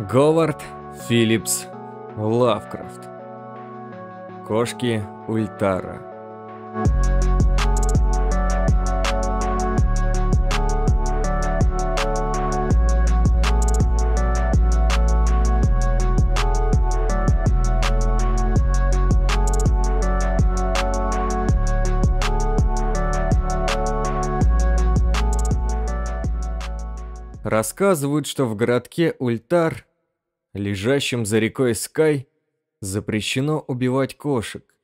Говард Филлипс Лавкрафт. Кошки Ультара. Рассказывают, что в городке Ультар лежащим за рекой Скай, запрещено убивать кошек.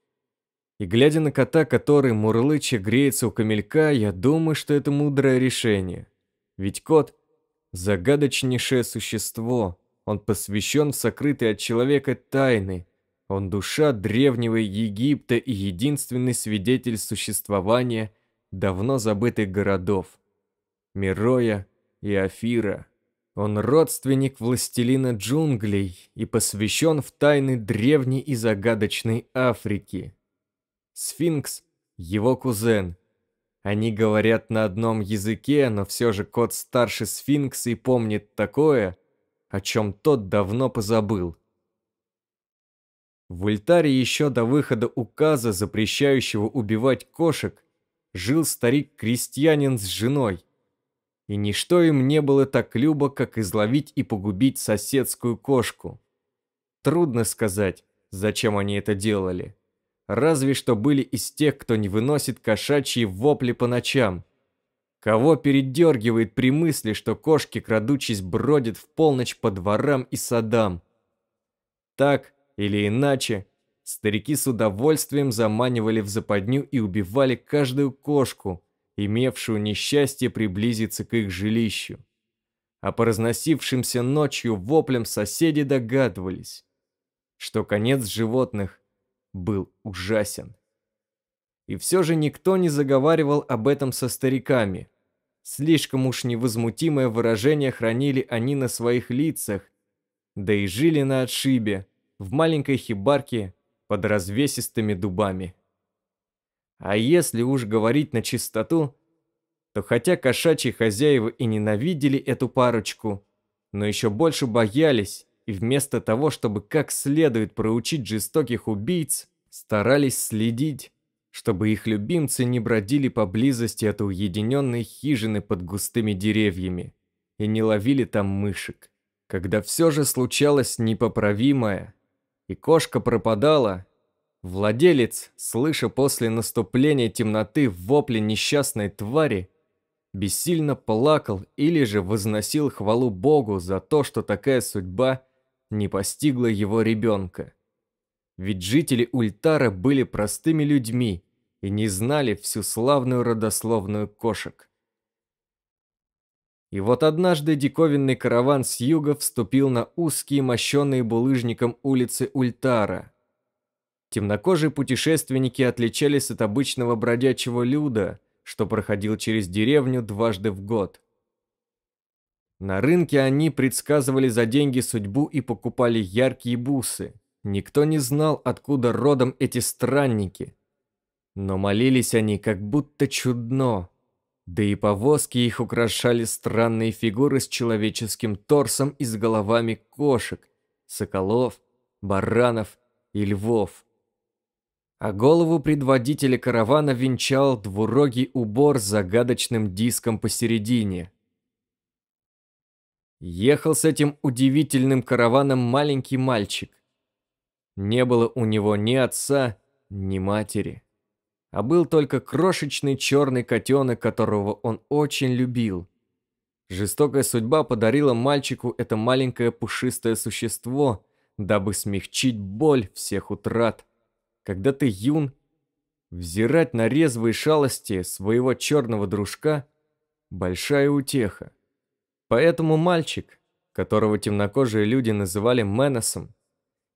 И глядя на кота, который мурлыча греется у камелька, я думаю, что это мудрое решение. Ведь кот – загадочнейшее существо, он посвящен в сокрытые от человека тайны, он душа древнего Египта и единственный свидетель существования давно забытых городов – Мироя и Афира. Он родственник властелина джунглей и посвящен в тайны древней и загадочной Африки. Сфинкс – его кузен. Они говорят на одном языке, но все же кот старше сфинкса и помнит такое, о чем тот давно позабыл. В Ультаре еще до выхода указа, запрещающего убивать кошек, жил старик-крестьянин с женой и ничто им не было так любо, как изловить и погубить соседскую кошку. Трудно сказать, зачем они это делали. Разве что были из тех, кто не выносит кошачьи вопли по ночам. Кого передергивает при мысли, что кошки, крадучись, бродят в полночь по дворам и садам. Так или иначе, старики с удовольствием заманивали в западню и убивали каждую кошку, имевшую несчастье приблизиться к их жилищу. А по разносившимся ночью воплям соседи догадывались, что конец животных был ужасен. И все же никто не заговаривал об этом со стариками. Слишком уж невозмутимое выражение хранили они на своих лицах, да и жили на отшибе, в маленькой хибарке под развесистыми дубами. А если уж говорить на чистоту, то хотя кошачьи хозяева и ненавидели эту парочку, но еще больше боялись, и вместо того, чтобы как следует проучить жестоких убийц, старались следить, чтобы их любимцы не бродили поблизости от уединенной хижины под густыми деревьями и не ловили там мышек. Когда все же случалось непоправимое, и кошка пропадала, Владелец, слыша после наступления темноты вопли несчастной твари, бессильно плакал или же возносил хвалу Богу за то, что такая судьба не постигла его ребенка. Ведь жители Ультара были простыми людьми и не знали всю славную родословную кошек. И вот однажды диковинный караван с юга вступил на узкие, мощенные булыжником улицы Ультара – Темнокожие путешественники отличались от обычного бродячего люда, что проходил через деревню дважды в год. На рынке они предсказывали за деньги судьбу и покупали яркие бусы. Никто не знал, откуда родом эти странники. Но молились они как будто чудно. Да и повозки их украшали странные фигуры с человеческим торсом и с головами кошек, соколов, баранов и львов а голову предводителя каравана венчал двурогий убор с загадочным диском посередине. Ехал с этим удивительным караваном маленький мальчик. Не было у него ни отца, ни матери, а был только крошечный черный котенок, которого он очень любил. Жестокая судьба подарила мальчику это маленькое пушистое существо, дабы смягчить боль всех утрат – когда ты юн, взирать на резвые шалости своего черного дружка – большая утеха. Поэтому мальчик, которого темнокожие люди называли Менесом,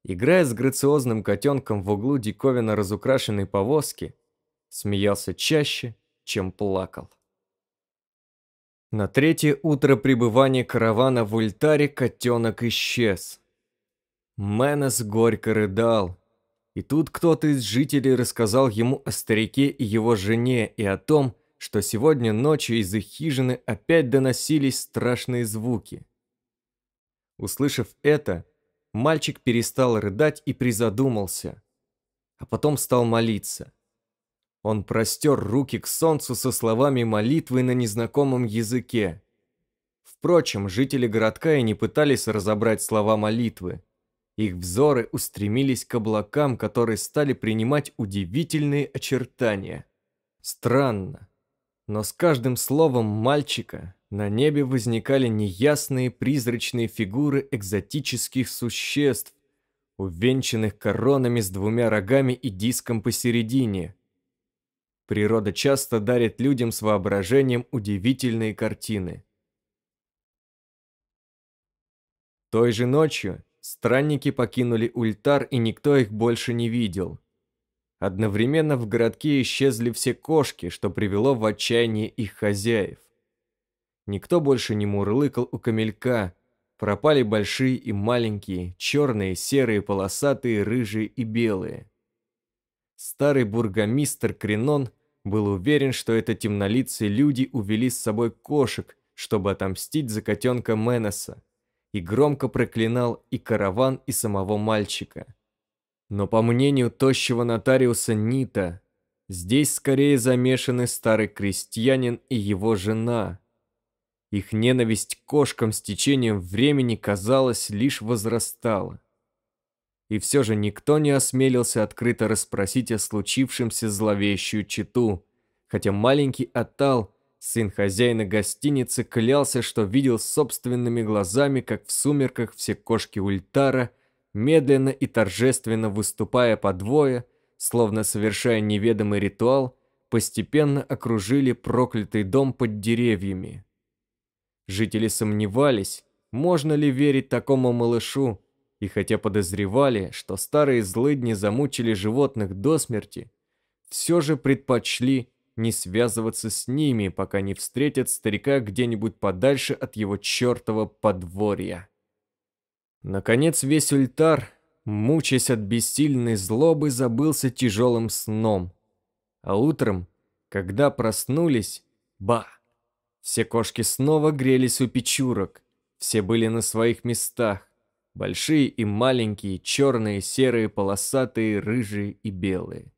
играя с грациозным котенком в углу диковина разукрашенной повозки, смеялся чаще, чем плакал. На третье утро пребывания каравана в Ультаре котенок исчез. Менес горько рыдал, и тут кто-то из жителей рассказал ему о старике и его жене и о том, что сегодня ночью из их хижины опять доносились страшные звуки. Услышав это, мальчик перестал рыдать и призадумался, а потом стал молиться. Он простер руки к солнцу со словами молитвы на незнакомом языке. Впрочем, жители городка и не пытались разобрать слова молитвы. Их взоры устремились к облакам, которые стали принимать удивительные очертания. Странно, но с каждым словом мальчика на небе возникали неясные призрачные фигуры экзотических существ, увенчанных коронами с двумя рогами и диском посередине. Природа часто дарит людям с воображением удивительные картины. Той же ночью Странники покинули Ультар, и никто их больше не видел. Одновременно в городке исчезли все кошки, что привело в отчаяние их хозяев. Никто больше не мурлыкал у камелька. Пропали большие и маленькие, черные, серые, полосатые, рыжие и белые. Старый бургомистр Кренон был уверен, что это темнолицые люди увели с собой кошек, чтобы отомстить за котенка Менеса и громко проклинал и караван, и самого мальчика. Но по мнению тощего нотариуса Нита, здесь скорее замешаны старый крестьянин и его жена. Их ненависть к кошкам с течением времени, казалось, лишь возрастала. И все же никто не осмелился открыто расспросить о случившемся зловещую читу, хотя маленький Атал – Сын хозяина гостиницы клялся, что видел собственными глазами, как в сумерках все кошки Ультара, медленно и торжественно выступая по двое, словно совершая неведомый ритуал, постепенно окружили проклятый дом под деревьями. Жители сомневались, можно ли верить такому малышу, и хотя подозревали, что старые злыдни замучили животных до смерти, все же предпочли не связываться с ними, пока не встретят старика где-нибудь подальше от его чертова подворья. Наконец весь Ультар, мучаясь от бессильной злобы, забылся тяжелым сном. А утром, когда проснулись, ба! Все кошки снова грелись у печурок. Все были на своих местах. Большие и маленькие, черные, серые, полосатые, рыжие и белые.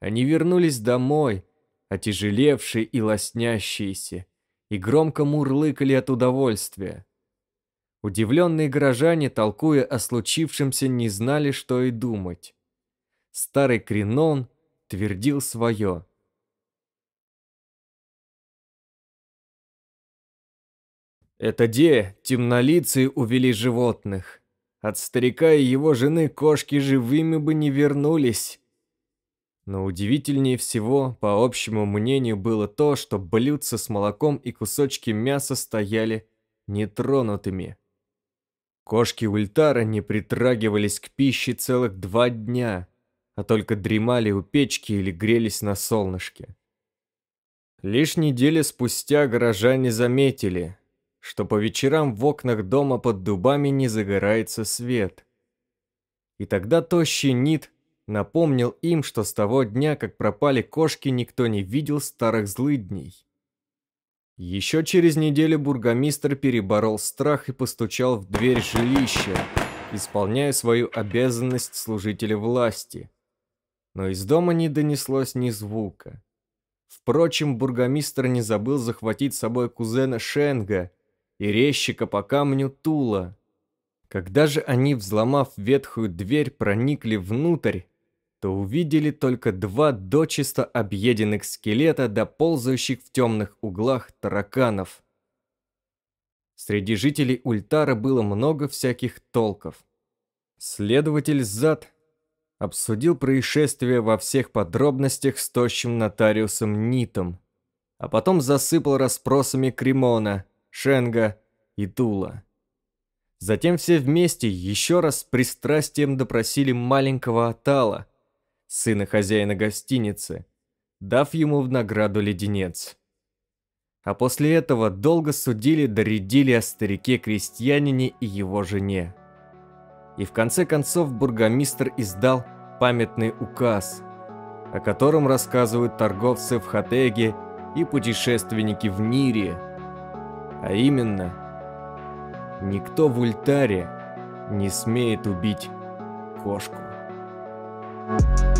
Они вернулись домой, отяжелевшие и лоснящиеся, и громко мурлыкали от удовольствия. Удивленные горожане, толкуя о случившемся, не знали, что и думать. Старый Кринон твердил свое – Это де темнолицы увели животных. От старика и его жены кошки живыми бы не вернулись. Но удивительнее всего, по общему мнению, было то, что блюдца с молоком и кусочки мяса стояли нетронутыми. Кошки Ультара не притрагивались к пище целых два дня, а только дремали у печки или грелись на солнышке. Лишь недели спустя горожане заметили, что по вечерам в окнах дома под дубами не загорается свет. И тогда тощий Нит напомнил им, что с того дня, как пропали кошки, никто не видел старых злыдней. Еще через неделю бургомистр переборол страх и постучал в дверь жилища, исполняя свою обязанность служителя власти. Но из дома не донеслось ни звука. Впрочем, бургомистр не забыл захватить с собой кузена Шенга и резчика по камню Тула – когда же они, взломав ветхую дверь, проникли внутрь, то увидели только два дочисто объеденных скелета до ползающих в темных углах тараканов. Среди жителей Ультара было много всяких толков. Следователь Зад обсудил происшествие во всех подробностях с тощим нотариусом Нитом, а потом засыпал расспросами Кремона, Шенга и Дула. Затем все вместе еще раз с пристрастием допросили маленького Атала – сына хозяина гостиницы, дав ему в награду леденец. А после этого долго судили, доредили о старике-крестьянине и его жене. И в конце концов бургомистр издал памятный указ, о котором рассказывают торговцы в Хатеге и путешественники в Нире. А именно, никто в Ультаре не смеет убить кошку. Thank you